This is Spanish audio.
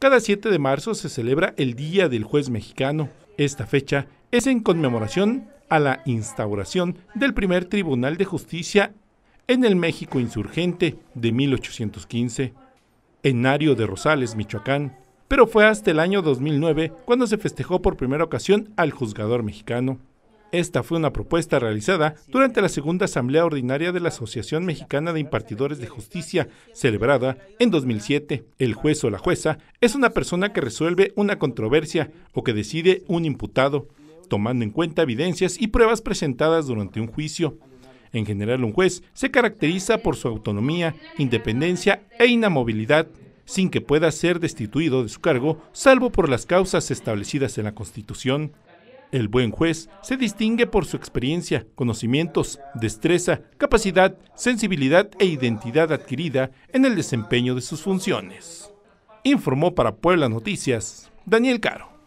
Cada 7 de marzo se celebra el Día del Juez Mexicano. Esta fecha es en conmemoración a la instauración del primer Tribunal de Justicia en el México insurgente de 1815, en Nario de Rosales, Michoacán, pero fue hasta el año 2009 cuando se festejó por primera ocasión al juzgador mexicano. Esta fue una propuesta realizada durante la segunda Asamblea Ordinaria de la Asociación Mexicana de Impartidores de Justicia, celebrada en 2007. El juez o la jueza es una persona que resuelve una controversia o que decide un imputado, tomando en cuenta evidencias y pruebas presentadas durante un juicio. En general, un juez se caracteriza por su autonomía, independencia e inamovilidad, sin que pueda ser destituido de su cargo, salvo por las causas establecidas en la Constitución. El buen juez se distingue por su experiencia, conocimientos, destreza, capacidad, sensibilidad e identidad adquirida en el desempeño de sus funciones. Informó para Puebla Noticias Daniel Caro.